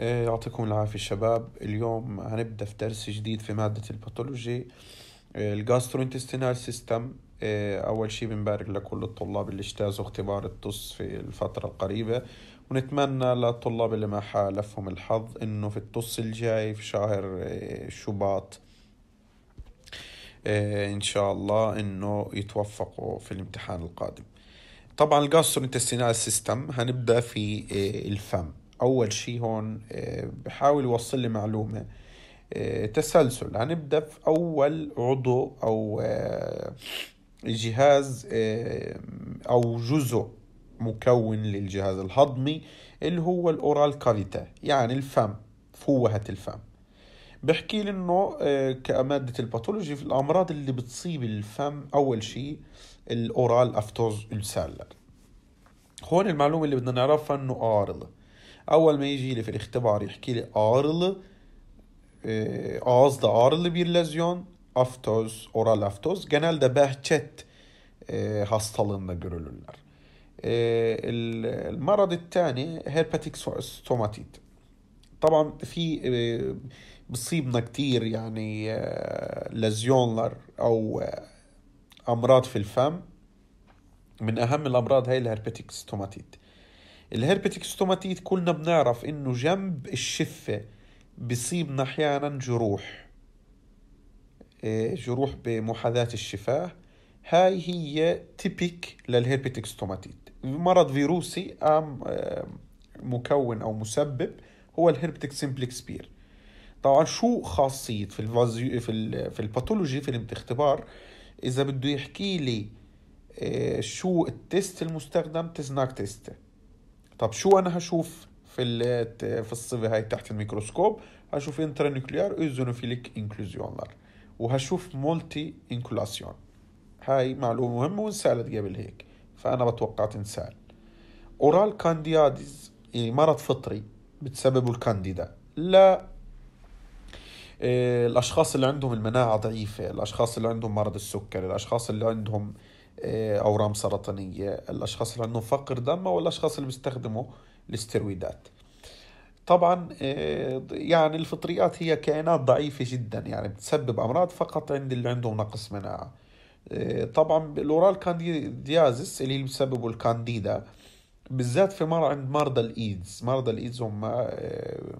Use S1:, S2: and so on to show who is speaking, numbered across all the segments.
S1: إيه، يعطيكم العافية شباب اليوم هنبدأ في درس جديد في مادة الباثولوجي إيه، الجاستروانتستينال سيستم أول شيء بنبارك لكل الطلاب اللي اجتازوا اختبار التوس في الفترة القريبة ونتمنى للطلاب اللي ما حالفهم الحظ إنه في التوس الجاي في شهر إيه، شباط إن شاء الله إنه يتوفقوا في الامتحان القادم طبعا الجاستروانتستينال سيستم هنبدأ في الفم أول شيء هون آه، بحاول يوصل لي معلومة آه، تسلسل هنبدأ في أول عضو أو آه، جهاز أو جزء مكون للجهاز الهضمي اللي هو الأورال كافيتا يعني الفم فوهة الفم بحكي لي انه كمادة الباثولوجي في الأمراض اللي بتصيب الفم أول شيء الأورال أفتوز السالر هون المعلومة اللي بدنا نعرفها انه عارضة اول ما يجي لي في الاختبار يحكي لي ارل e, ağızda ağrılı bir lezyon aftoz, oral aftoz genelde behçet e, hastalığında görülürler. E, المرض الثاني هيرباتيك ستوماتيت طبعا في آه، بصيبنا كتير يعني آه، لزيونلر او آه، امراض في الفم من اهم الامراض هي الهرباتيك ستوماتيت الهربتك ستوماتيت كلنا بنعرف انه جنب الشفة بصيبنا احيانا جروح إيه، جروح بمحاذاة الشفاه هاي هي تيبيك ستوماتيت مرض فيروسي أم مكون أو مسبب هو الهربتك سمبلكس بير طبعا شو خاصية في الفازي في ال في الباثولوجي في الاختبار إذا بده يحكي لي إيه، شو التست المستخدم تزناك تيست طب شو انا هشوف في في الصفه هاي تحت الميكروسكوب هشوف نيوكليار ايزونوفيليك انكلوزيونر وهشوف مولتي انكلاسيون هاي معلومه مهمه وانسالت قبل هيك فانا بتوقع تنسال اورال كاندياديز يعني مرض فطري بتسببه الكانديدا لا آه، الاشخاص اللي عندهم المناعه ضعيفه الاشخاص اللي عندهم مرض السكري الاشخاص اللي عندهم آه، أورام سرطانية الأشخاص اللي عندهم فقر دم او الاشخاص اللي بيستخدموا الاسترويدات طبعا آه، يعني الفطريات هي كائنات ضعيفة جدا يعني بتسبب أمراض فقط عند اللي عندهم نقص مناعة آه، طبعا الأورال كانديازيس اللي بسببه الكانديدا بالذات في مرة عند مرضى الإيدز مرضى الإيدز هم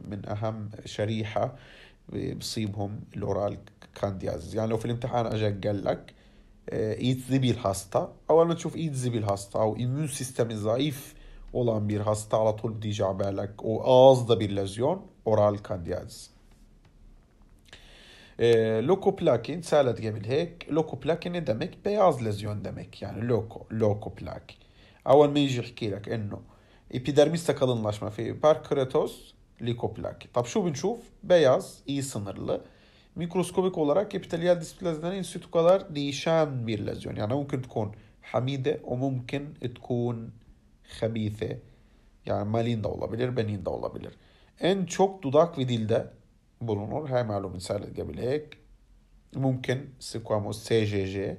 S1: من أهم شريحة بصيبهم الأورال كانديازس يعني لو في الامتحان أجا قال لك ايدز بالهاستا اولا تشوف ايدز hasta, او immün سيستم zayıf olan bir hasta على طول بتيجي o بالك bir lezyon oral كاندياز E, lokoplakin salat gibi Lokoplakin ne demek? Beyaz lezyon demek. Yani loko, lokoplak. Aval me يجي يحكي لك انه epidermiste kalınlaşma fi pankreatos likoplaki. Tabi şu bin şuf beyaz iyi sınırlı mikroskobik olarak epiteliyal displaziden enstitü kadar değişen bir lezyon. يعني ممكن تكون حميدة وممكن تكون خبيثة. Yani malin de olabilir, benin de olabilir. En çok dudak ve dilde bulunur. هاي معلومة سهلة قبل هيك. ممكن سيكواموز سي جي جي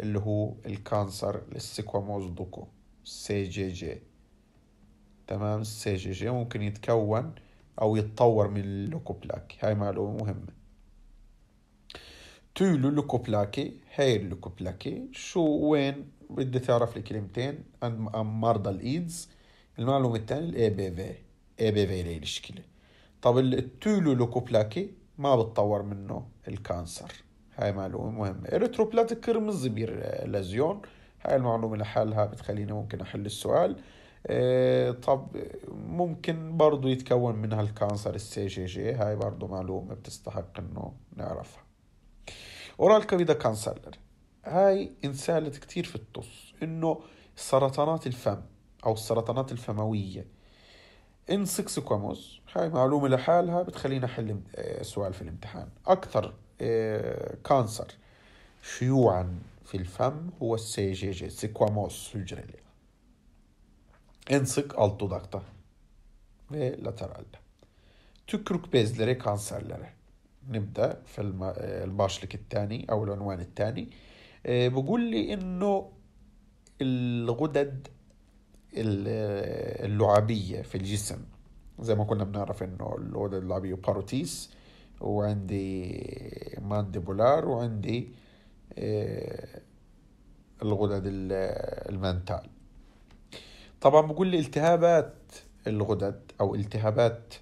S1: اللي هو الكانسر للسيكواموز دوكو سي جي جي تمام السي جي جي ممكن يتكون أو يتطور من اللوكوبلاك هاي معلومة مهمة تولو لو كوبلاكي هاير لو شو وين بدي تعرف الكلمتين كلمتين عن مرضى الايدز المعلومة الثانية الاي بي في اي بي في الشكلة طب التولو لوكوبلاكي ما بتطور منه الكانسر هاي معلومة مهمة اريتروبلات كرمز بير لازيون هاي المعلومة لحالها بتخليني ممكن أحل السؤال اه طب ممكن برضو يتكون منها الكانسر السي جي جي هاي برضو معلومة بتستحق انه نعرفها اورال كافيدا كانسلر هاي انسالت كتير في الطس انه سرطانات الفم او السرطانات الفمويه ان 6 كوموز هاي معلومه لحالها بتخلينا احل آه، سؤال في الامتحان اكثر كانسر آه، شيوعا في الفم هو السي جي جي سيكواموس هجرلي انسك altodakta ve lateralde. Tükürük bezleri kanserleri. نبدا في الباشلك الثاني او العنوان الثاني آه، بقول لي انه الغدد اللعابيه في الجسم زي ما كنا بنعرف انه الغدد اللعابيه باروتيس وعندي مانديبولار وعندي آه، الغدد المنتال طبعا بقول لي التهابات الغدد او التهابات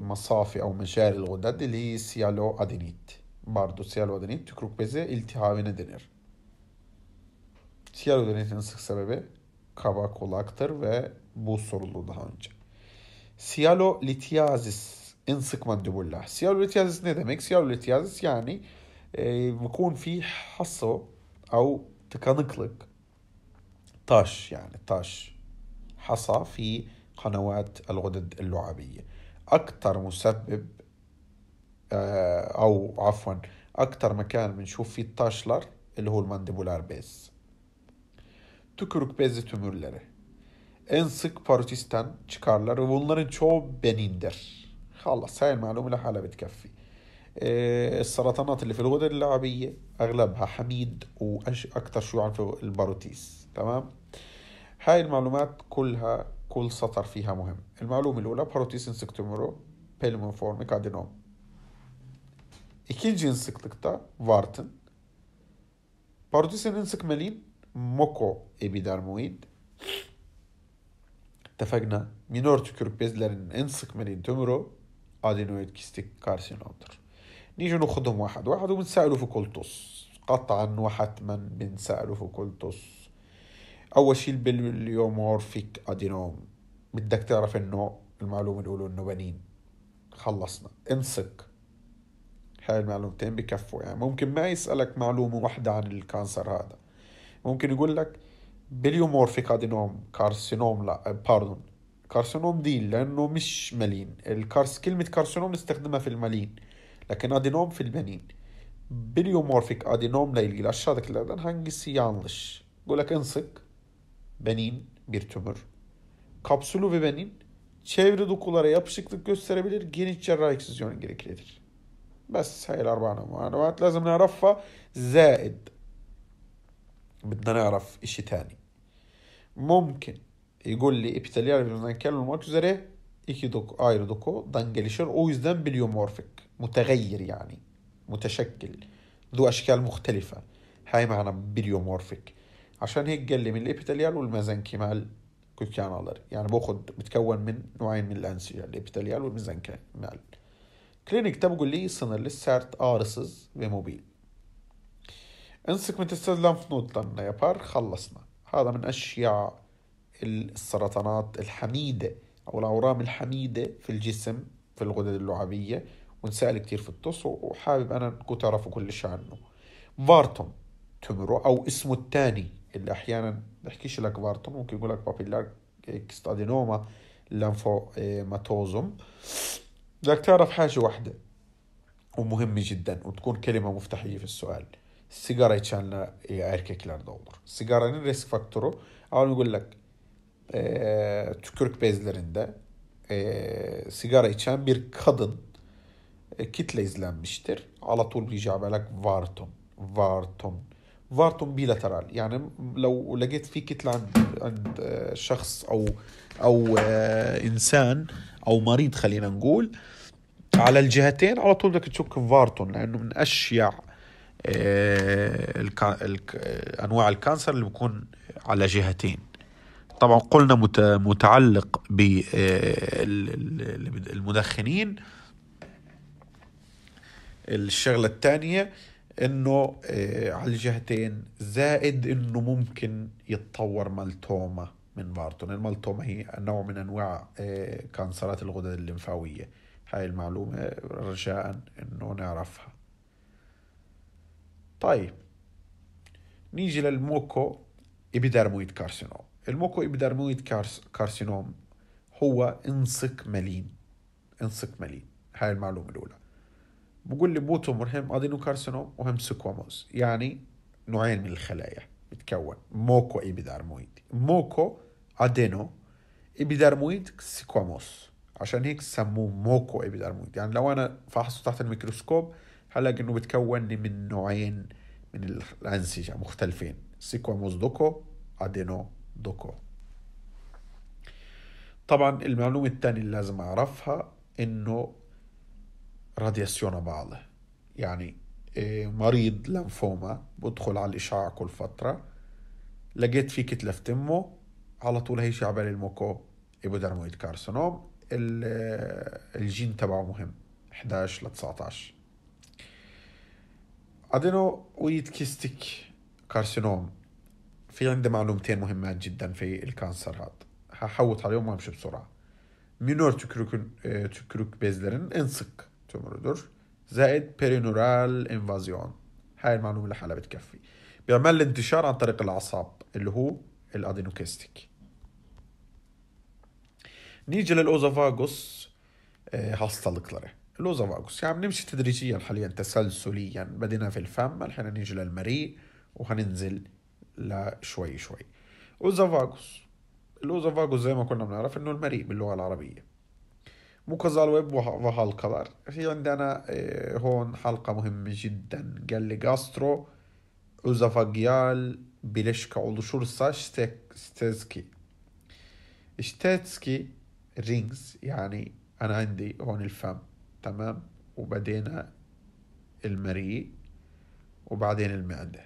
S1: مصافي أو مجاري الغدد اللي هي سيالو أدينيت برضه سيالو أدينيت tükürük bezi iltihabine denir. Siyal adenitin sık sebebi kaba kolaktır ve bu soruldu daha önce. Siyalolitiyazis en sık mandibullah. litiazis ne demek? litiazis yani يكون e, fi حصو او tıkanıklık taş yani taş hasa fi قنوات الغدد اللعابية اكتر مسبب آه، او عفوا اكتر مكان بنشوف فيه التاشلر اللي هو المانديبولار بيز تكرك بيز tümürleri. إن sık باروتيستان تشكارلر وبنلرن çoğu benindir. خلاص هاي المعلومة لحالها بتكفي آه، السرطانات اللي في الغدد اللعبية أغلبها حميد وأكثر شيوعا في الباروتيس تمام هاي المعلومات كلها كل سطر فيها مهم المعلومة الأولى parotis insectomero pelmonformik adenom. İkinci sıklıkta Vartın. Parotisinin sıkmelin moko epidermoid. Tefegna minor tükürük bezlerinin en sıkmelin tümörü adenoid kistik karsinomdur. نيجي ناخدهم واحد واحد وبنسأله في كل طص قطعا وحتما بنسأله في كل طص اول شيء البليومورفيك ادينوم بدك تعرف انه المعلومه الاولى انه بنين خلصنا انسق هاي المعلومتين بكفوا يعني ممكن ما يسألك معلومة واحدة عن الكانسر هذا ممكن يقول لك بليومورفيك ادينوم كارسينوم لا باردون كارسينوم دي لأنه مش ملين الكارس كلمة كارسينوم نستخدمها في الملين لكن ادينوم في البنين بليومورفيك ادينوم ليلي لأشادك لا هنجسي يانلش يقول لك انسق benin bir tümör. Kapsülü ve benin çevre dokulara yapışıklık gösterebilir, geniş cerrahi eksizyon gereklidir. بس هاي الأربع معلومات لازم نعرفها زائد بدنا نعرف إشي تاني ممكن يقول لي epitelial yüzünden kel olmak üzere iki doku, ayrı dokudan gelişir. O yüzden biliomorfik. Mutegayyir yani. Muteşekkil. ذو أشكال مختلفة. هاي معنى biliomorfik. عشان هيك قال لي من الابيتاليال والميزانكيمال كوكيانالر يعني باخذ بتكون من نوعين من الانسجه الابيتاليال والميزانكيمال كلينيك تبقوا لي سنر لسارت آرسز بموبيل انسك من تستلم في لنا يا بار خلصنا هذا من أشياء السرطانات الحميدة أو الأورام الحميدة في الجسم في الغدد اللعابية ونسأل كتير في التصو وحابب أنا تعرفوا كل شيء عنه فارتوم تمرو أو اسمه الثاني اللي احيانا بحكيش لك بارتون ممكن يقول لك بابيلار ستادينوما ماتوزوم بدك تعرف حاجه واحده ومهمه جدا وتكون كلمه مفتاحيه في السؤال السيجاره لا يعركك دولار السيجاره نين ريسك فاكتورو اول يقول لك e, tükürük bezlerinde e, سيجاره içen bir kadın e, kitle izlenmiştir. طول bir jabalak vartum, vartum, فارتم بيلاترال يعني لو لقيت في كتلة عند عند آه، شخص أو أو آه، إنسان أو مريض خلينا نقول على الجهتين على طول بدك تشك فارتون لأنه من أشيع آه، أنواع الكانسر اللي بيكون على جهتين طبعا قلنا متعلق بالمدخنين الشغلة الثانية انه آه، على الجهتين زائد انه ممكن يتطور مالتوما من بارتون المالتوما يعني هي نوع من انواع آه، كانسرات الغدد الليمفاويه هاي المعلومه رجاء انه نعرفها طيب نيجي للموكو إبيدرمويد كارسينوم الموكو إبيدرمويد كارس كارسينوم هو انسك ملين انسك ملين هاي المعلومة الأولى بقول لي بوتومر هم ادينوكارسينوم وهم سكواموز يعني نوعين من الخلايا بتكون موكو ايبيدارمويد موكو ادينو ايبيدارمويد سكواموس عشان هيك سموه موكو ايبيدارمويد يعني لو انا فحصته تحت الميكروسكوب هلاقي انه بتكون من نوعين من الانسجه مختلفين سيكواموس دوكو ادينو دوكو طبعا المعلومه الثانيه اللي لازم اعرفها انه راديسيون بعضه يعني إيه، مريض لنفوما بدخل على الإشعاع كل فترة لقيت في كتلة في تمه على طول هي شي عبالي الموكو ايبودرمويد كارسينوم الجين تبعه مهم 11 ل 19 ادينو ويد كيستيك كارسينوم في عندي معلومتين مهمات جدا في الكانسر هاد هحوط عليهم وامشي بسرعه مينور تكروك آه، تكروك بيزلرن انسك تيوموردور زائد بيرينورال انفازيون هاي المعلومه لحالها بتكفي بيعمل لي انتشار عن طريق الاعصاب اللي هو الادينوكيستيك نيجي للاوزافاجوس آه، هاستا الاوزافاغوس الاوزافاجوس يعني نمشي تدريجيا حاليا تسلسليا بدينا في الفم الحين نيجي للمريء وهننزل لشوي شوي اوزافاجوس الاوزافاجوس زي ما كنا بنعرف انه المريء باللغه العربيه مو كذا الويب وهالقدر في عندنا آه، هون حلقة مهمة جدا قال لي جاسترو اوزافاجيال بلشكا bileşik ساش Stetsky Stetsky رينجز يعني أنا عندي هون الفم تمام وبعدين المريء وبعدين المعدة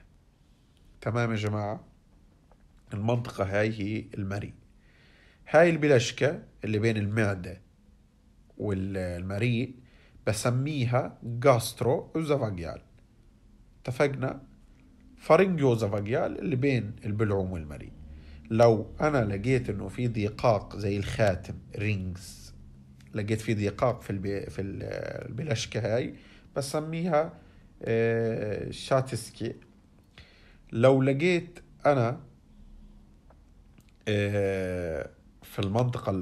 S1: تمام يا جماعة المنطقة هاي هي المريء هاي البلشكة اللي بين المعدة والمريء بسميها جاسترو اوزافاجيال اتفقنا فارنجيو زفاجيال اللي بين البلعوم والمريء لو انا لقيت انه في ضيقاق زي الخاتم رينجز لقيت في ضيقاق في البي في البلاشكه هاي بسميها آه، شاتسكي لو لقيت انا آه، في المنطقة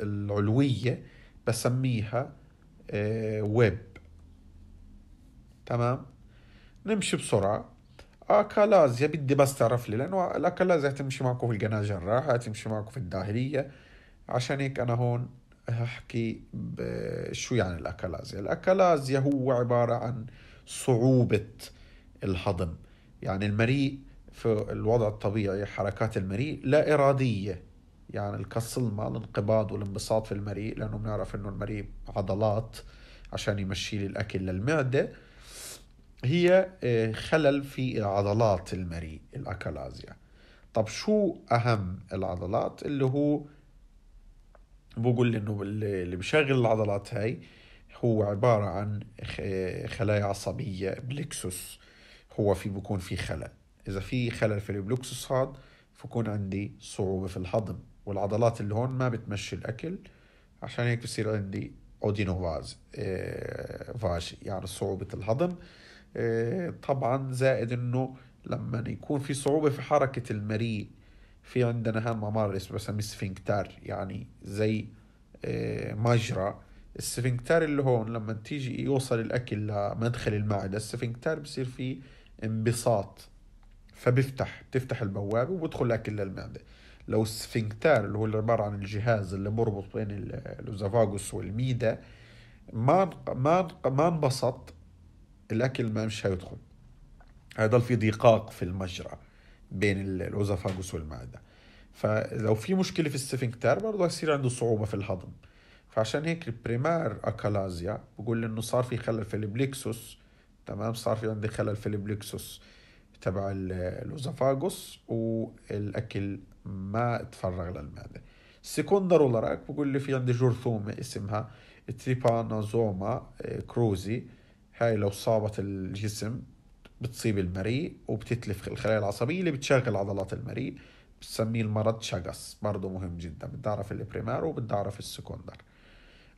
S1: العلوية بسميها آه، ويب تمام نمشي بسرعة اكالازيا بدي بس تعرف لي لانه الاكالازيا هتمشي معكم في الجناجرة هتمشي معكم في الداخلية عشان هيك انا هون هحكي شو يعني الاكالازيا الاكالازيا هو عبارة عن صعوبة الهضم يعني المريء في الوضع الطبيعي حركات المريء لا إرادية يعني الكسل مع الانقباض والانبساط في المريء لانه بنعرف انه المريء عضلات عشان يمشي لي الاكل للمعده هي آه، خلل في عضلات المريء الاكالازيا طب شو اهم العضلات اللي هو بقول انه اللي بشغل العضلات هاي هو عبارة عن خلايا عصبية بلكسوس هو في بكون في خلل إذا في خلل في البلكسوس هاد بكون عندي صعوبة في الهضم والعضلات اللي هون ما بتمشي الاكل عشان هيك بصير عندي اودينو فاز آه، فاشي يعني صعوبة الهضم آه، طبعا زائد انه لما يكون في صعوبة في حركة المريء في عندنا هان ممر اسمه بسميه سفنكتار يعني زي آه، مجرى السفنكتار اللي هون لما تيجي يوصل الأكل لمدخل المعدة السفنكتار بصير فيه انبساط فبفتح بتفتح البوابة وبدخل الأكل للمعدة لو السفنكتار اللي هو اللي عبارة عن الجهاز اللي مربط بين الأوزافاغوس والميدا ما ما ما انبسط الأكل ما مش هيدخل هيضل في ضيقاق في المجرى بين الأوزافاغوس والمعدة فلو في مشكلة في السفنكتار برضه هيصير عنده صعوبة في الهضم فعشان هيك البريمار أكالازيا بقول إنه صار في خلل في البليكسوس تمام صار في عندي خلل في البليكسوس تبع الأوزافاغوس والأكل ما اتفرغ للمعده سيكوندر olarak بقول لي في عندي جرثومه اسمها تريبانوزوما آه، كروزي هاي لو صابت الجسم بتصيب المريء وبتتلف الخلايا العصبيه اللي بتشغل عضلات المريء بسميه المرض شقص برضه مهم جدا بدي اعرف البريمارو وبدي اعرف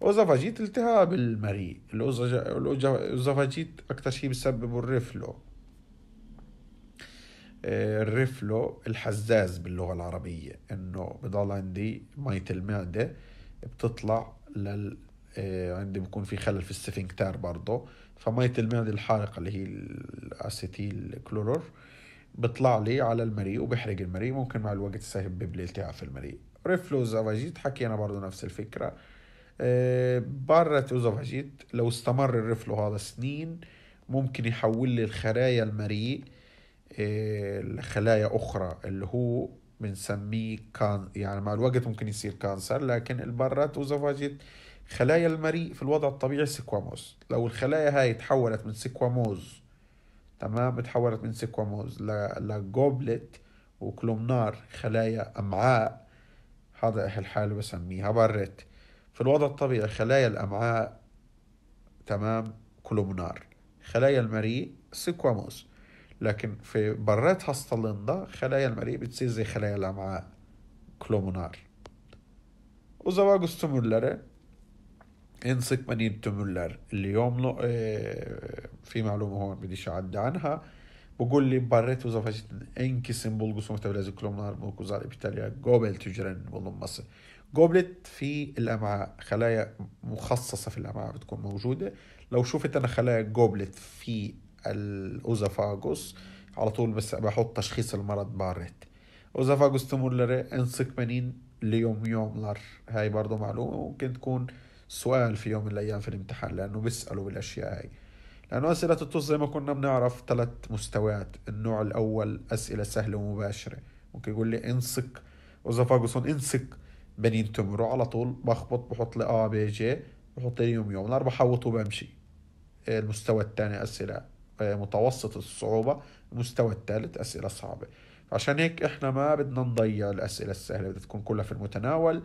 S1: اوزافاجيت التهاب المريء الاوزافاجيت اكثر شيء بسببه الرفلو الرفلو الحزاز باللغة العربية انه بضل عندي مية المعدة بتطلع لل آه، عندي بكون في خلل في السفنكتار برضه فمية المعدة الحارقة اللي هي الاسيتيل كلورور بطلع لي على المريء وبحرق المريء ممكن مع الوقت يسبب لي التهاب في المريء ريفلو زافاجيت حكينا برضه نفس الفكرة آه، برة زافاجيت لو استمر الريفلو هذا سنين ممكن يحول لي الخلايا المريء لخلايا أخرى اللي هو بنسميه كان يعني مع الوقت ممكن يصير كانسر لكن البرات وزفاجيت خلايا المريء في الوضع الطبيعي سكواموز لو الخلايا هاي تحولت من سكواموز تمام تحولت من سكواموز لجوبلت وكلومنار خلايا أمعاء هذا أهل حالة بسميها برت في الوضع الطبيعي خلايا الأمعاء تمام كلومنار خلايا المريء سكواموز لكن في برات ده خلايا المريء بتصير زي خلايا الأمعاء كلومونار وزواج tümürleri انسك sık mani اللي يوم في معلومة هون بديش أعدي عنها بقول لي بريت وزفاجت انكسم بولجوس ومتبلز كلومنار موكوز على ابيتاليا قوبل تجرن مصر قوبلت في الامعاء خلايا مخصصه في الامعاء بتكون موجوده لو شفت انا خلايا قوبلت في الأوزافاجوس على طول بس بحط تشخيص المرض بارت أوزافاجوس تيمولري انسكمنين ليوم يوملر هاي برضو معلومة ممكن تكون سؤال في يوم من الأيام في الامتحان لأنه بيسألوا بالأشياء هاي لأنه أسئلة التوس زي ما كنا بنعرف ثلاث مستويات النوع الأول أسئلة سهلة ومباشرة ممكن يقول لي انسك أوزافاجوسون انسك بنين تمرو على طول بخبط بحط لي اه بي جي بحط لي يوم يوم الاربع بحوط وبمشي المستوى الثاني اسئله متوسط الصعوبة المستوى الثالث أسئلة صعبة عشان هيك احنا ما بدنا نضيع الأسئلة السهلة بدها تكون كلها في المتناول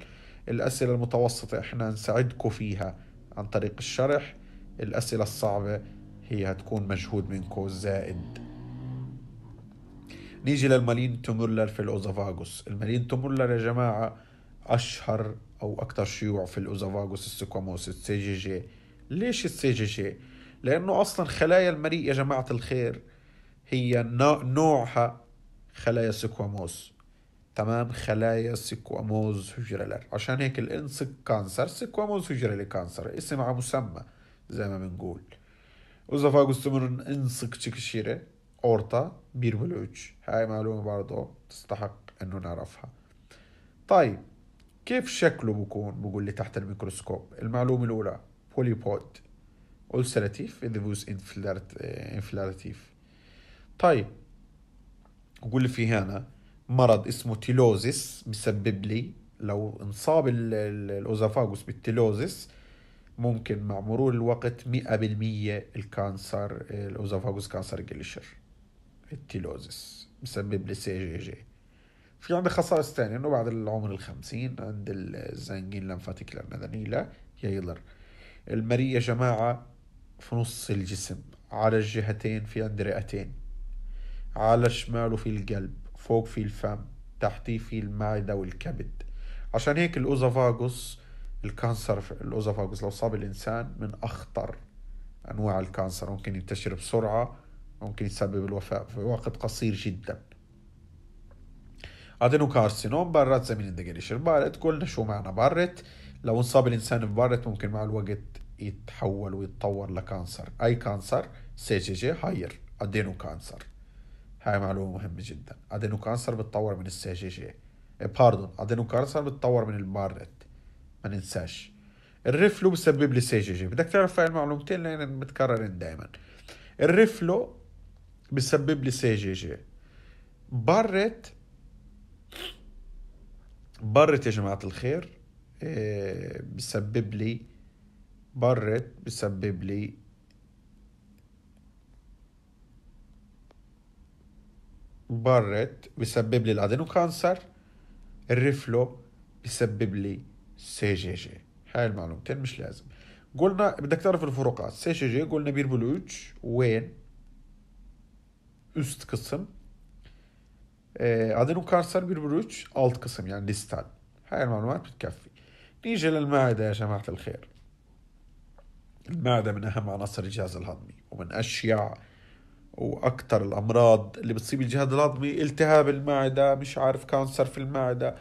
S1: الأسئلة المتوسطة احنا نساعدكم فيها عن طريق الشرح الأسئلة الصعبة هي هتكون مجهود منكم زائد نيجي للمالين تومولر في الأوزافاغوس المالين تومولر يا جماعة أشهر أو أكثر شيوع في الأوزافاغوس السكواموس السي جي جي ليش السي جي جي؟ لأنه أصلا خلايا المريء يا جماعة الخير هي نوعها خلايا سيكواموز تمام خلايا سيكواموز هجرلر عشان هيك الانسك كانسر سيكواموز هجرلي كانسر اسم على مسمى زي ما بنقول وزفاقوس تمرن انسك أورتا بير هاي معلومة برضه تستحق انه نعرفها طيب كيف شكله بكون بقول لي تحت الميكروسكوب المعلومة الأولى بوليبود ulcerative اللي بوز انفلاراتيف طيب اقول لي فيه هنا مرض اسمه تيلوزيس بسبب لي لو انصاب الاوزافاجوس بالتيلوزيس ممكن مع مرور الوقت 100% الكانسر الاوزافاجوس كانسر جلشر التيلوزيس بسبب لي سي جي جي في عندي خصائص ثانية انه بعد العمر الخمسين عند الزنجين لمفاتيك مدنيلا يا يلر المريه يا جماعة في نص الجسم على الجهتين في عند رئتين على شماله في القلب فوق في الفم تحتيه في المعدة والكبد عشان هيك الأوزافاجوس الكانسر في الأوزافاجوس لو صاب الإنسان من أخطر أنواع الكانسر ممكن ينتشر بسرعة ممكن يسبب الوفاة في وقت قصير جدا أدينوكارسينوم برت زي من الدقريش البارت قلنا شو معنى بارت لو انصاب الإنسان ببارت ممكن مع الوقت يتحول ويتطور لكانسر اي كانسر سي جي جي هاير ادينو كانسر هاي معلومه مهمه جدا ادينو كانسر بتطور من السي جي جي باردون إيه، ادينو كانسر بتطور من البارت ما ننساش الريفلو بسبب لي سي جي جي بدك تعرف هاي المعلومتين لان متكررين دائما الريفلو بسبب لي سي جي جي بارت برت يا جماعة الخير إيه، بسبب لي برت بسبب لي برت بسبب لي الادينو كانسر الرفلو بسبب لي سي جي جي هاي المعلومتين مش لازم قلنا بدك تعرف الفروقات سي جي جي قلنا بيربولوج وين üst قسم آه، ادينو كانسر بيربولوج alt قسم يعني ديستال هاي المعلومات بتكفي نيجي للمعدة يا جماعة الخير المعدة من أهم عناصر الجهاز الهضمي ومن أشيع وأكثر الأمراض اللي بتصيب الجهاز الهضمي التهاب المعدة مش عارف كانسر في المعدة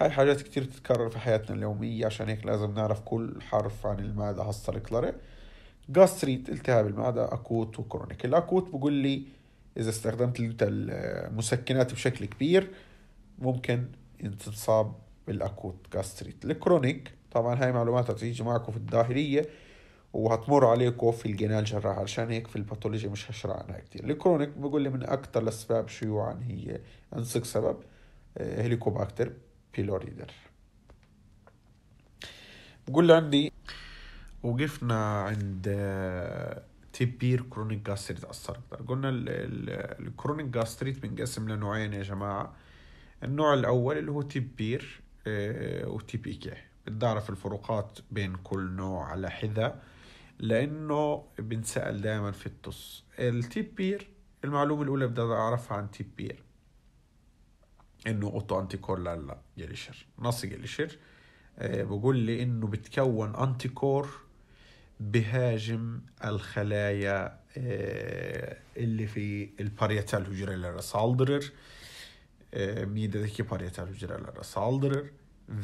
S1: هاي حاجات كتير تتكرر في حياتنا اليومية عشان هيك لازم نعرف كل حرف عن المعدة هالصلك لري جاستريت التهاب المعدة أكوت وكرونيك الأكوت بقول لي إذا استخدمت المسكنات بشكل كبير ممكن تنصاب بالأكوت جاستريت الكرونيك طبعا هاي معلومات تيجي معكم في الداخلية وهتمر عليكم في الجنال الجراحة عشان هيك في الباثولوجي مش هشرح عنها كتير الكرونيك بقول لي من أكتر الأسباب شيوعا يعني هي انسك سبب آه، هيليكوباكتر بيلوريدر بقول لي عندي وقفنا عند آه، تبير كرونيك جاستريت ألسر قلنا الكرونيك جاستريت بنقسم لنوعين يا جماعة النوع الأول اللي هو تبير آه، وتيبيكي بدي أعرف الفروقات بين كل نوع على حذا لانه بنسال دائما في التص التيب بير المعلومه الاولى بدي اعرفها عن تيب بير انه اوتو انتيكور لا جليشر نص جليشر آه، بقول لي انه بتكون انتيكور بهاجم الخلايا آه، اللي في الباريتال هجرة للرسالدرر آه، ميدة ذكي باريتال هجرة للرسالدرر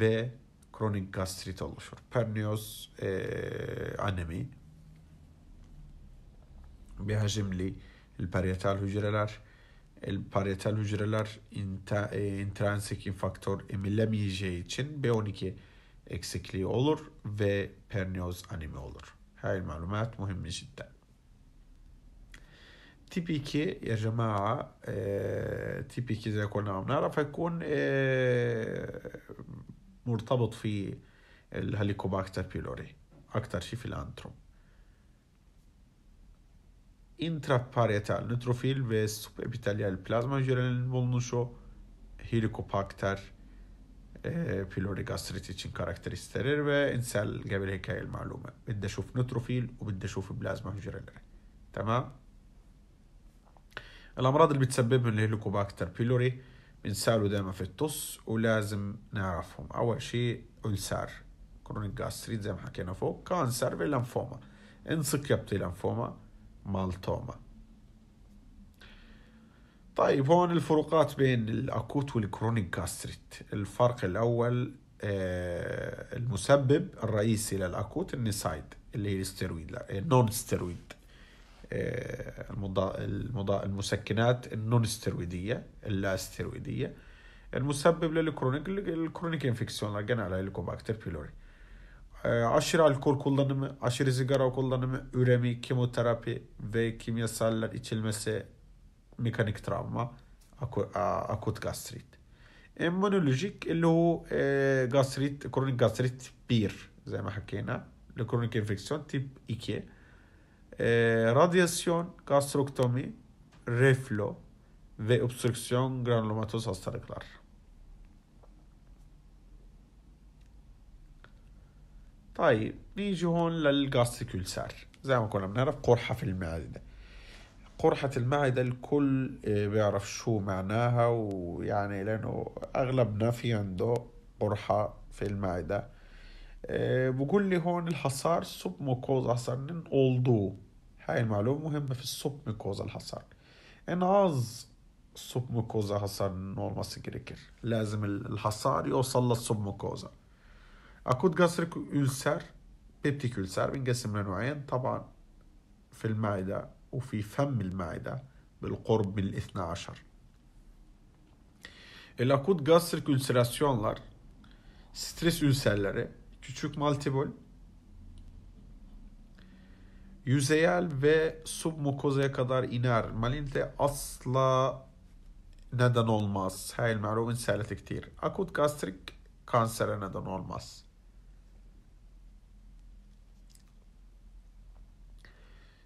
S1: و كرونيك غاستريت oluşur. Perneos e, anemi hacimli parietal hücreler parietal hücreler inter, e, intrinsik faktör emilemeyeceği için B12 eksikliği olur ve perneoz anemi olur. Her malumat mühim cidden. تيب 2 يا جماعة تيب 2 زي كنا عم نعرف هيكون مرتبط في الهليكوباكتر بيلوري أكتر شيء intraparietal nötrofil ve subepitelyal plazma hücrelerinin bulunuşu helikopakter e, pylori gastrit için karakteristikleri ve insel قبل hikayel هاي المعلومة بدي أشوف ve وبدي أشوف plazma هجريري تمام الأمراض اللي بتسببها الهيلوكوباكتر بيلوري بنسالوا دايما في الطس ولازم نعرفهم أول شيء ألسار كرونيك جاستريت زي ما حكينا فوق كانسر في لنفوما انسكيبتي لنفوما مال توما طيب هون الفروقات بين الأكوت والكرونيك جاستريت الفرق الأول آه، المسبب الرئيسي للأكوت النسايد اللي هي الستيرويد لا آه، آه، النون ستيرويد المضا... المسكنات النون ستيرويدية اللا ستيرويدية المسبب للكرونيك الكرونيك انفكسيون لقينا على هيليكوباكتر بيلوري Ee, aşırı alkol kullanımı, aşırı sigara kullanımı, üremi, kemoterapi ve kimyasallar içilmesi, mekanik travma, akut, akut gastrit. امونولوجيك اللي هو جاستريت كرونيك جاستريت بير زي ما حكينا الكرونيك انفكسيون تيب 2 radyasyon, gastrektomi, reflo ve obstrüksiyon granulomatoz hastalıklar. طيب نيجي هون للجاستيكولسار زي ما كنا بنعرف قرحة في المعدة قرحة المعدة الكل آه، بيعرف شو معناها ويعني لأنه أغلبنا في عنده قرحة في المعدة آه، بقول لي هون الحصار سب اصلا من أولدو هاي المعلومة مهمة في السب الحصار الحصر انعاز السب ميكوزا حصار نورماس جريكر لازم الحصار يوصل للسوب ميكوزا أكود قصرك ألسر بيبتيك ألسر بينقسم لنوعين طبعا في المعدة وفي فم المعدة بالقرب من الاثنى عشر Elakut gastrik ülserasyonlar, stres ülserleri, küçük multibol, yüzeyel ve submukozaya kadar iner. Malinte asla neden olmaz. Hayal merhum inseleti ktir. Akut gastrik kansere neden olmaz.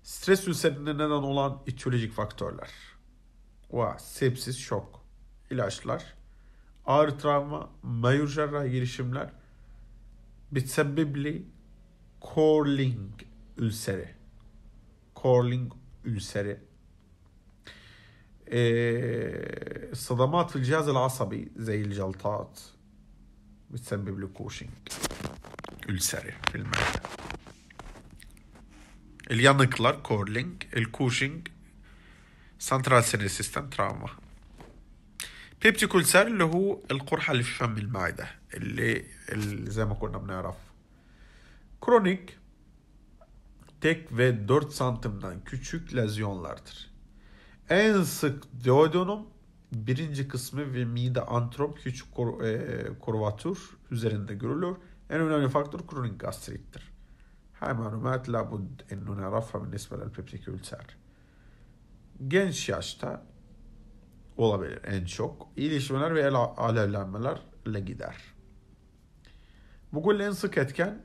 S1: stres ülserine neden olan etiyolojik faktörler. Ve sepsis, şok, ilaçlar, ağır travma, major cerrahi girişimler, bitsebibli Corling ülseri. Corling ülseri. Ee, صدمات في الجهاز العصبي زي الجلطات بتسبب له ülseri في المعدة yanıklar, Corling, el Cushing, سنترال سينير سيستم تراما بيبتيك ألسر اللي هو القرحة اللي في فم المعدة اللي, اللي زي ما كنا بنعرف Kronik tek ve 4 santimden küçük lezyonlardır. En sık duodenum birinci kısmı ve mide antrop küçük korvatür e, üzerinde görülür. En önemli faktör kronik gastrittir. هاي معلومات لابد أنه نعرفها بالنسبة للبيبتيك ألسر genç yaşta olabilir en çok. İyileşmeler ve alevlenmelerle gider. Bugün en sık etken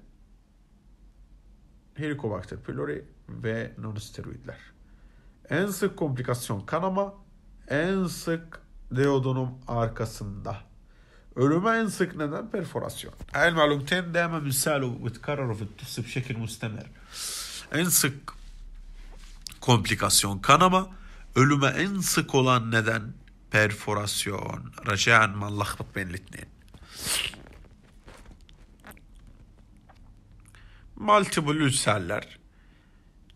S1: Helicobacter pylori ve nonsteroidler. En sık komplikasyon kanama, en sık deodonum arkasında ölوما ينسق ندم بيرفوراسيون هاي المعلومتين دائما بنسالوا وبتكرروا في التس بشكل مستمر انسك komplikasyon kanama ölüme en sık olan neden perforasyon رجاء ما نلخبط بين الاثنين multiple ülserler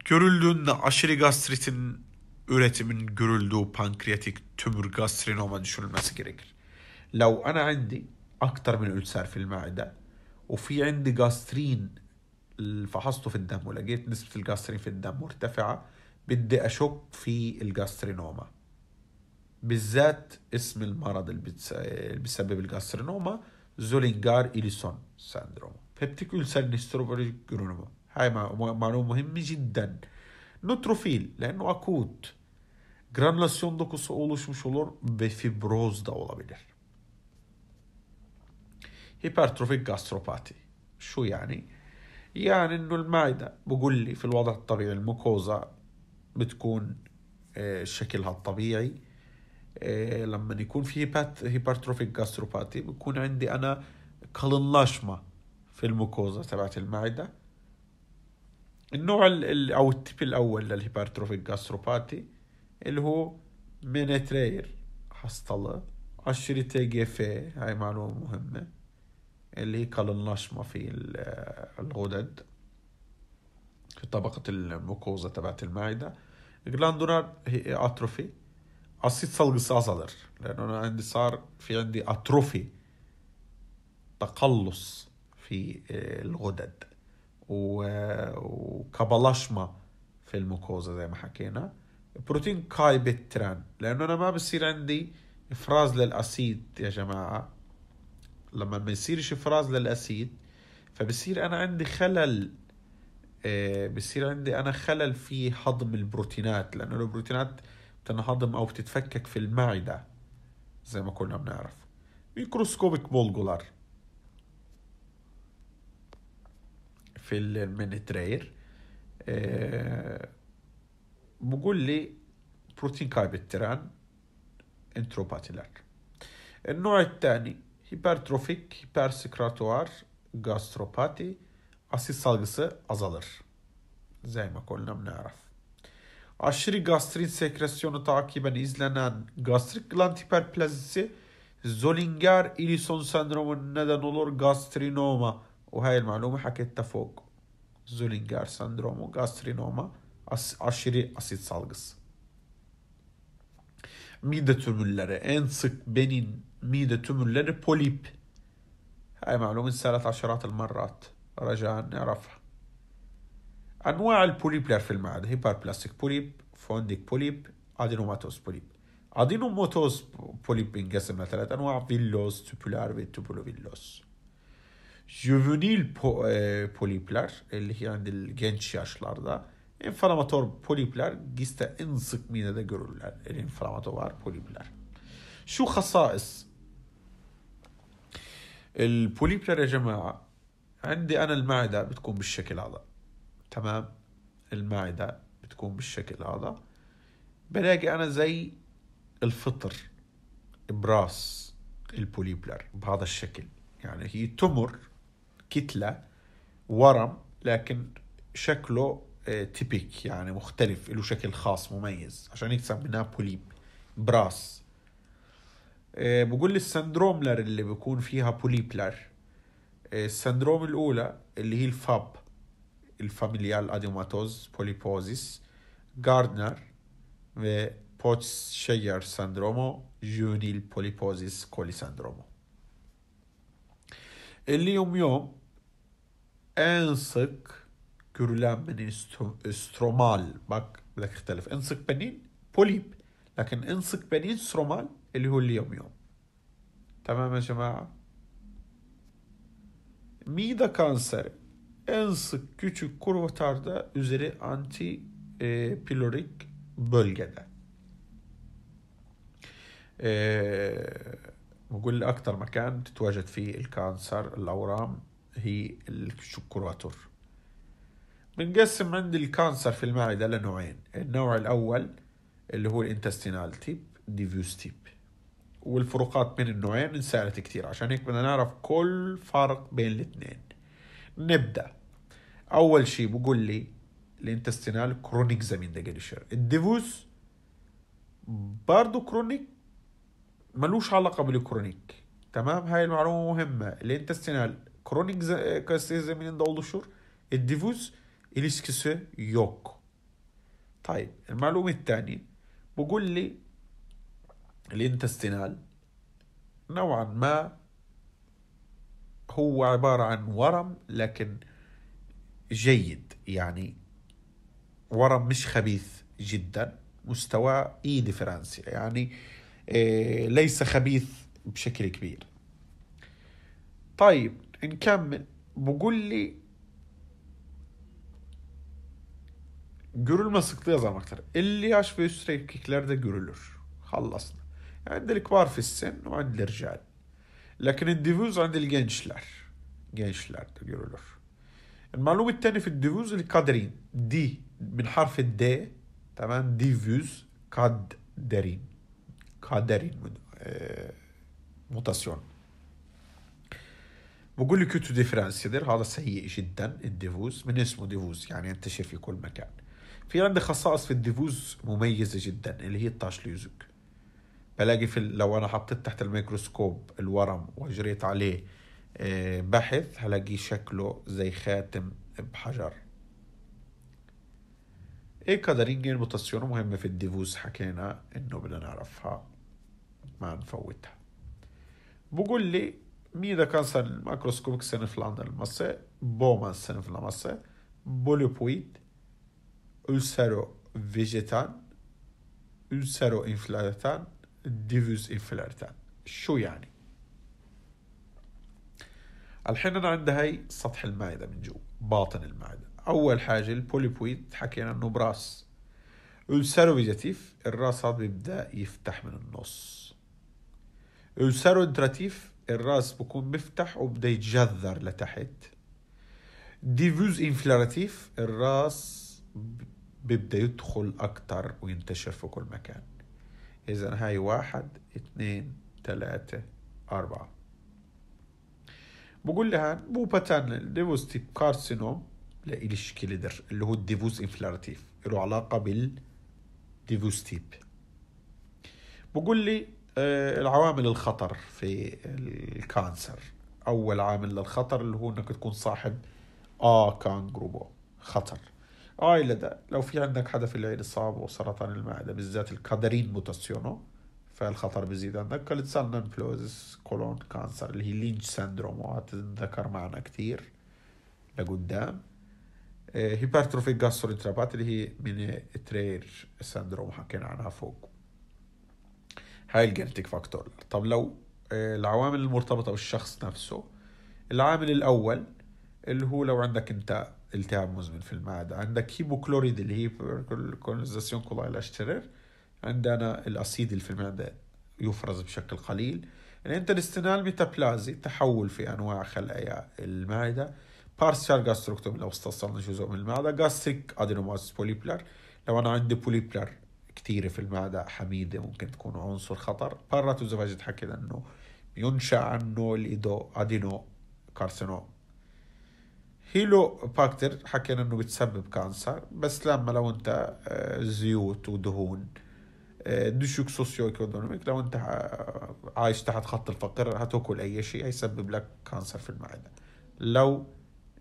S1: görüldüğünde aşırı gastritin üretimin görüldüğü pankreatik tümür gastrinoma düşünülmesi gerekir. لو انا عندي اكتر من السار في المعده وفي عندي جاسترين فحصته في الدم ولقيت نسبه الجاسترين في الدم مرتفعه بدي اشك في الجاسترينوما بالذات اسم المرض اللي بيسبب الجاسترينوما زولينجار إليسون ساندروم بيبتيك ألسر جرونوما هاي معلومة مهمة جدا نوتروفيل لأنه أكوت Granülasyon dokusu oluşmuş olur ve fibroz هيبرتروفيك جاستروباتي شو يعني؟ يعني انه المعدة بقول لي في الوضع الطبيعي الموكوزا بتكون شكلها الطبيعي لما يكون في هيبرتروفيك جاستروباتي بكون عندي انا كلنلاشمة في الموكوزا تبعت المعدة النوع او التيب الاول للهيبرتروفيك جاستروباتي اللي هو مينيترير hastalığı جي في هاي معلومة مهمة اللي قل النشمة في الغدد في طبقة الموكوزا تبعت المعدة جلاندولار هي أتروفي أصيد صلقس أصدر لأنه أنا عندي صار في عندي أتروفي تقلص في آه، الغدد وكبلشمة في الموكوزا زي ما حكينا بروتين كايبتران لأنه أنا ما بصير عندي إفراز للأسيد يا جماعة لما ما يصيرش افراز للاسيد فبصير انا عندي خلل آه، بصير عندي انا خلل في هضم البروتينات لانه البروتينات بتنهضم او بتتفكك في المعده زي ما كنا بنعرف ميكروسكوبيك بولجولار في المنترير آه، بقول لي بروتين كايبتران انتروباتيلار النوع الثاني hipertrofik, hipersikratuar, gastropati, asit salgısı azalır. Zeyma kollam ne araf. Aşırı gastrin sekresyonu takiben izlenen gastrik gland hiperplazisi Zollinger İlison sendromu neden olur gastrinoma. O hayal malumu hakette fok. Zollinger sendromu gastrinoma as aşırı asit salgısı. Mide tümülleri en sık benin mide tümürleri polip هاي معلومة سالت عشرات المرات رجاء نعرفها أنواع البوليبلر في المعدة هيبر بلاستيك بوليب فونديك بوليب أدينوماتوس بوليب أدينوماتوس بوليب بينقسم لثلاث أنواع فيلوس توبولار وتوبولو فيلوس Juvenil po, e, polipler اللي هي عند genç yaşlarda inflamator polipler giste en sık midede görürler. El inflamatovar polipler. Şu hasais البوليبلر يا جماعه عندي انا المعده بتكون بالشكل هذا تمام المعده بتكون بالشكل هذا بلاقي انا زي الفطر براس البوليبلر بهذا الشكل يعني هي تمر كتله ورم لكن شكله تيبيك آه، يعني مختلف له شكل خاص مميز عشان هيك منها بوليب براس آه، بقول السندروملر اللي بيكون فيها بوليبلر آه، السندروم الأولى اللي هي الفاب الفاميليال اديوماتوز بوليبوزيس جاردنر بوتشير سندرومو جونيل بوليبوزيس كولي سندرومو اللي يوم يوم انسك كرولان من استرومال بك bir dakika انسك بنين بوليب لكن انسك بنين en اللي هو اليوم يوم تمام يا جماعة ميدا كانسر en sık küçük kurvatarda üzeri anti e, pilorik bölgede. بقول لي أكثر مكان تتواجد فيه الكانسر الأورام هي الكرواتور بنقسم عند الكانسر في المعدة لنوعين النوع الأول اللي هو الانتستينال تيب ديفيوس تيب والفروقات بين النوعين انسالت كتير عشان هيك بدنا نعرف كل فرق بين الاثنين نبدا اول شيء بقول لي الانتستينال كرونيك زمين ده جليشير الديفوس برضو كرونيك ملوش علاقه بالكرونيك تمام هاي المعلومه مهمه الانتستينال كرونيك زمين ده جليشير الديفوس اليسكسي يوك طيب المعلومه الثانيه بقول لي الانتستينال نوعا ما هو عبارة عن ورم لكن جيد يعني ورم مش خبيث جدا مستوى اي e ديفرانسيا يعني آه، ليس خبيث بشكل كبير طيب نكمل بقول لي görülme sıklığı اللي عاش في ve كيكلر ده görülür. خلصنا عند الكبار في السن وعند الرجال لكن الديفوز عند الجنشلر جنشلر تقولوا له المعلومة الثانية في الديفوز الكادرين دي من حرف الد تمام ديفوز كادرين كادرين آه، موتاسيون بقول لك تو ديفرانس هذا سيء جدا الديفوز من اسمه ديفوز يعني ينتشر في كل مكان في عندي خصائص في الديفوز مميزة جدا اللي هي ليوزك بلاقي في لو انا حطيت تحت الميكروسكوب الورم وجريت عليه آه، بحث هلاقيه شكله زي خاتم بحجر ايه قدرين الموتاسيون مهمة في الديفوز حكينا انه بدنا نعرفها ما نفوتها بقول لي ذا كانسر الماكروسكوبيك سنف المصي بومان سنف المصة بوليبويد ألسرو فيجيتان ألسرو إنفلاتان الديفوز انفلارتان شو يعني الحين انا عندي هاي سطح المعده من جوا باطن المعده اول حاجه البوليبويد حكينا انه براس السيروفيجاتيف الراس هذا بيبدا يفتح من النص السيرودراتيف الراس بكون مفتح وبدا يتجذر لتحت ديفوز انفلاراتيف الراس بيبدا يدخل اكتر وينتشر في كل مكان إذا هاي واحد اتنين تلاتة أربعة بقول لها مو باترنال ديفوستيب كارسينوم لإلي الشكل در اللي هو الديفوز انفلارتيف له علاقة بال ديفوستيب بقول لي آه، العوامل الخطر في الكانسر أول عامل للخطر اللي هو إنك تكون صاحب آه كان جروبو خطر عائلة ده لو في عندك حدا في العيلة الصعب وسرطان المعدة بالذات الكادرين موتاسيونو فالخطر بيزيد عندك كالتسان بلوزس كولون كانسر اللي هي لينج سندروم وهتتذكر معنا كتير لقدام آه، هيبرتروفي جاستروترابات اللي هي من ترير سندروم حكينا عنها فوق هاي الجينيتيك فاكتور طب لو آه، العوامل المرتبطة بالشخص نفسه العامل الأول اللي هو لو عندك أنت التهاب مزمن في المعدة عندك هيبوكلوريد اللي هي كولونيزاسيون كولاي اشترر عندنا اللي في المعدة يفرز بشكل قليل الانترستينال ميتابلازي تحول في أنواع خلايا المعدة بارسيال جاستروكتوم لو استصلنا جزء من المعدة جاستريك أدينوماس بوليبلر لو أنا عندي بوليبلر كثيرة في المعدة حميدة ممكن تكون عنصر خطر باراتوزوفاجيت حكينا أنه ينشأ عنه الإيدو أدينو كارسينوم هيلو باكتر حكينا انه بتسبب كانسر بس لما لو انت آه، زيوت ودهون دشوك سوسيو ايكونوميك لو انت آه، عايش تحت خط الفقر هتاكل اي شيء هيسبب لك كانسر في المعده لو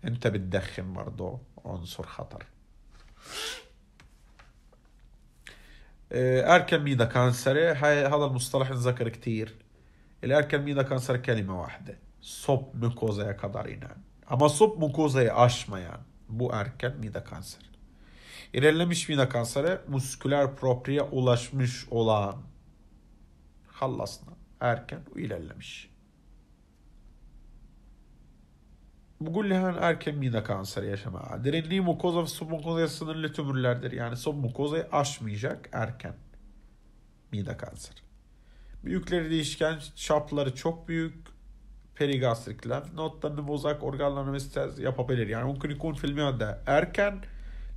S1: انت بتدخن برضه عنصر خطر آه، اركميدا كانسر هذا المصطلح انذكر كتير الاركميدا كانسر كلمه واحده صب ميكوزا يا كادارينان ama Amasop mukozayı aşmayan bu erken mide kanseri. İlerlemiş mide kanseri musküler propriye ulaşmış olan hallasına erken ilerlemiş. Bugün lehen erken mide kanseri yaşama. Derinliği mukoza ve submukozaya sınırlı tümürlerdir. Yani mukoza'yı aşmayacak erken mide kanseri. Büyükleri değişken, çapları çok büyük, perigastrikler notlarını mozak organlarını yapabilir. Yani mümkün يكون في المعدة erken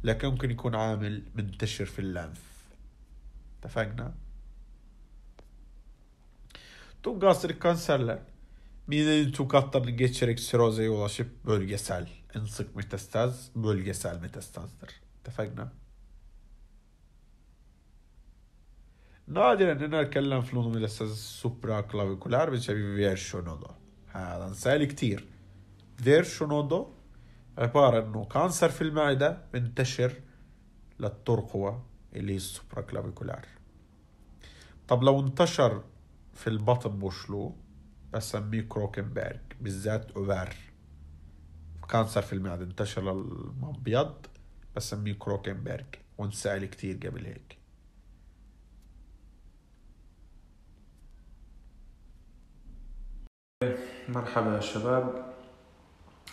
S1: لكن ممكن يكون عامل منتشر في اللنف اتفقنا؟ Tüm gastrik kanserler midenin tüm katlarını geçerek sirozeye ulaşıp bölgesel, en sık metastaz bölgesel metastazdır. Tefekna. Nadiren en erken lenf nodu metastazı supraklaviküler ve çevi versiyonulu. هذا نسأل كتير دير شونودو عبارة انه كانسر في المعدة منتشر للترقوة اللي هي السوبراكلافيكولار طب لو انتشر في البطن بوشلو بسميه كروكنبرغ بالذات اوفار كانسر في المعدة انتشر للمبيض بسميه كروكنبرغ وانسأل
S2: كتير قبل هيك مرحبا يا شباب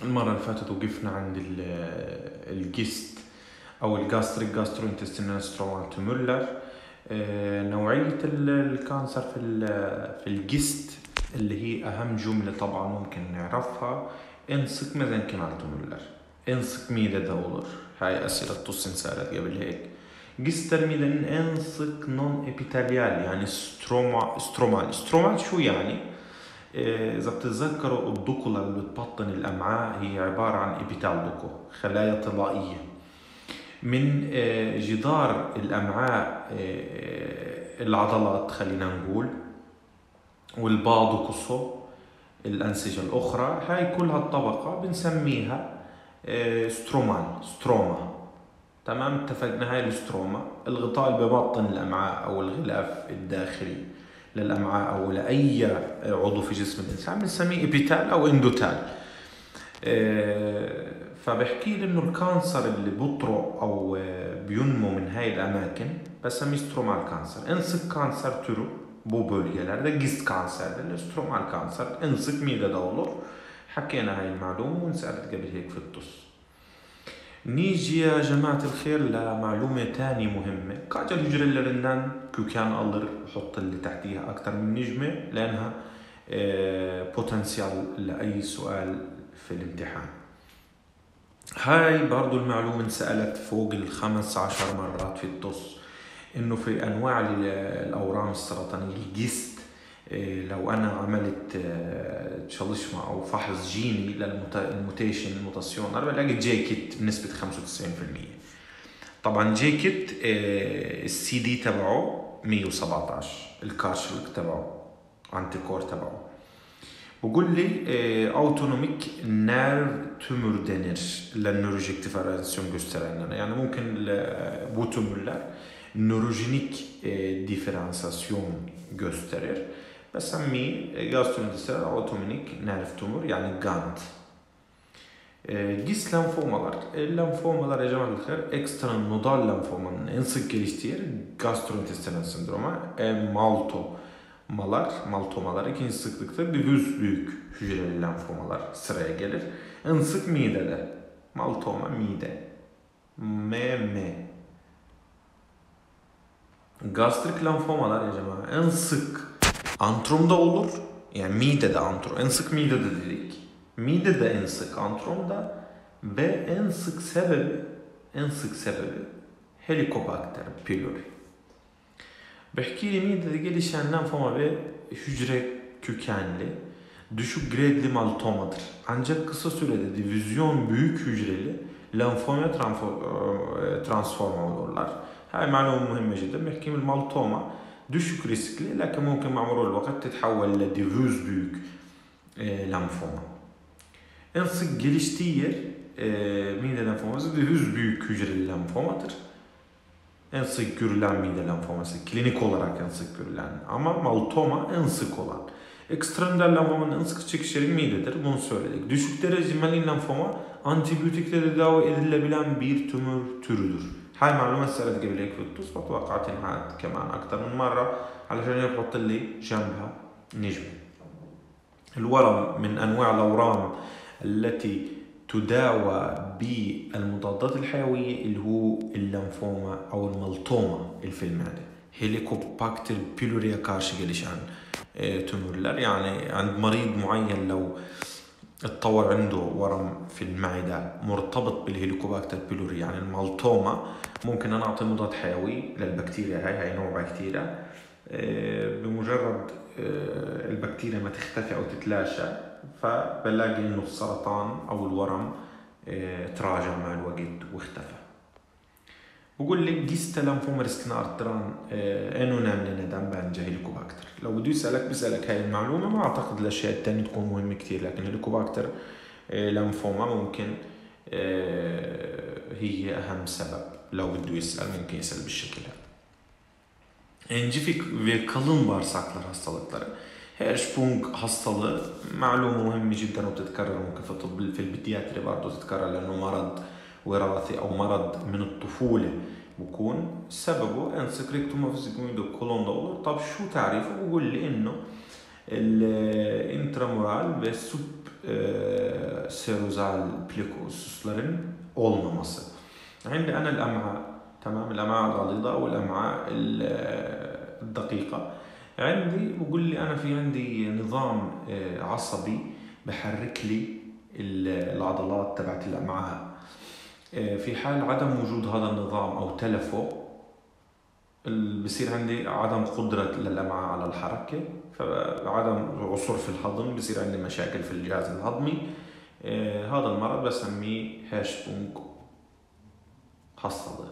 S2: المرة اللي فاتت وقفنا عند الجست أو الجاستريك جاسترو انتستينال سترومات مولر نوعية الكانسر في في الجست اللي هي أهم جملة طبعا ممكن نعرفها انسك ميدن كنالت مولر انسك ميدا دولر هاي أسئلة تص انسالت قبل هيك جستر ميدن انسك نون ابيتاليال يعني ستروما سترومال سترومال شو يعني؟ إيه، إذا بتتذكروا الدقلة اللي بتبطن الأمعاء هي عبارة عن إبيتال دوكو خلايا طلائية من إيه، جدار الأمعاء إيه، العضلات خلينا نقول والبادوكوسو الأنسجة الأخرى هاي كل هالطبقة بنسميها سترومان ستروما تمام اتفقنا هاي الستروما الغطاء اللي ببطن الأمعاء أو الغلاف الداخلي للامعاء او لاي عضو في جسم الانسان بنسميه ابيتال او اندوتال آه، فبحكي لي انه الكانسر اللي بطرق او آه، بينمو من هاي الاماكن بسميه سترومال كانسر انسك كانسر بو bu هذا جيست كانسر ده سترومال كانسر انسك ميدا olur. حكينا هاي المعلومه ve قبل هيك في fittus. نيجي يا جماعة الخير لمعلومة تانية مهمة قاعدة الهجرة رنان كو كان قلر حط اللي تحتيها أكتر من نجمة لأنها بوتنسيال آه، لأي سؤال في الامتحان هاي برضو المعلومة انسألت فوق الخمس عشر مرات في الطص إنه في أنواع الأورام السرطانية الجسم إيه، لو انا عملت آه، تشالشما او فحص جيني للموتيشن الموتاسيون انا بلاقي جي كيت بنسبه 95% طبعا جي كيت آه، السي دي تبعه 117 الكاش تبعه انتي كور تبعه بقول لي اوتونوميك نيرف تومور دينر للنوروجيك ديفرنسيون gösterenler يعني ممكن bu نوروجينيك ديفرنساسيون آه، diferansasyon بسميه جاسترونديسيلر اوتومينيك نيرف تومور يعني جاند Diz lenfomalar. E, lenfomalar ecemal ilgiler ekstranodal lenfomanın en sık geliştiği yer gastrointestinal sindroma. E, malar. maltomalar ikinci sıklıkta büvüz büyük hücreli lenfomalar sıraya gelir. En sık midede. Maltoma mide. MM. Gastrik lenfomalar ecemal en sık Antrumda olur. Yani midede antrum, En sık midede dedik. Midede en sık antrumda. ve en sık sebebi en sık sebebi helikobakter pylori. Behkili midede gelişen lenfoma ve hücre kökenli düşük gradli maltomadır. Ancak kısa sürede divizyon büyük hücreli lenfoma transform olurlar. Her malum mühimmecede mehkimil maltoma düşük riskli لكن ممكن مع مرور الوقت تتحول لديفوز دوك لانفوما انصق geliştiği yer e, mide lenfoması diffüz büyük hücreli lenfomadır. En sık görülen mide lenfoması. Klinik olarak en sık görülen ama maltoma en sık olan. Ekstremder lenfomanın en sık çıkış yeri midedir. Bunu söyledik. Düşük derece malin lenfoma antibiyotikle tedavi edilebilen bir tümör türüdür. هاي معلومة سألت قبل هيك في واقعة تنعاد كمان أكثر من مرة علشان يحط لي جنبها نجمة الورم من أنواع الأورام التي تداوى بالمضادات الحيوية اللي هو اللمفوما أو الملطومة في المعدة هيليكوباكتر بيلوريا كارشيجليشان قلشان تمرلر يعني عند مريض معين لو اتطور عنده ورم في المعدة مرتبط بالهيليكوباكتر بيلوري يعني الملطومة ممكن انا اعطي مضاد حيوي للبكتيريا هاي هاي نوع بكتيريا آه، بمجرد آه، البكتيريا ما تختفي او تتلاشى فبلاقي انه السرطان او الورم آه، تراجع مع الوقت واختفى بقول لك جيستا لانفومر ستنارتران انو نامنا ندم بان جاي هيليكوباكتر لو بده يسالك بيسالك هاي المعلومه ما اعتقد الاشياء الثانيه تكون مهمه كثير لكن هيليكوباكتر لمفوما ممكن هي اهم سبب لو بده يسأل ممكن يسأل بالشكل هذا. انجيفيك ve kalın bağırsaklar hastalıkları. هيرشبونج حصل معلومة مهمة جدا وبتتكرر ممكن في الطب في البدياتري برضه تتكرر لأنه مرض وراثي أو مرض من الطفولة بكون سببه اوف فيزيكوميدو كولون دولار طب شو تعريفه بقول لي إنه الانترامورال ve آه، سيروزال e, olmaması. عندي أنا الأمعاء تمام الأمعاء الغليظة أو الأمعاء الدقيقة عندي بقول لي أنا في عندي نظام آه، عصبي بحرك لي العضلات تبعت الأمعاء آه، في حال عدم وجود هذا النظام أو تلفه بصير عندي عدم قدرة للأمعاء على الحركة فعدم عصر في الهضم بصير عندي مشاكل في الجهاز الهضمي آه، هذا المرض بسميه هاشبونج حصله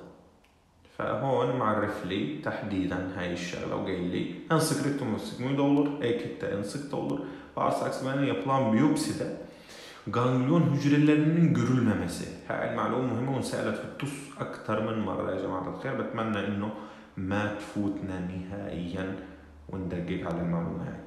S2: فهون معرف لي تحديدا هاي الشغله وقايل لي انسك ريكتوم وستجمي دولر اي كتا انسك دولر bağırsak aksiyonu yapılan biyopside ganglion hücrelerinin görülmemesi. هاي المعلومة مهمة وانسألت في التوس أكثر من مرة يا جماعة الخير بتمنى إنه ما تفوتنا نهائيا وندقق على المعلومة هاي.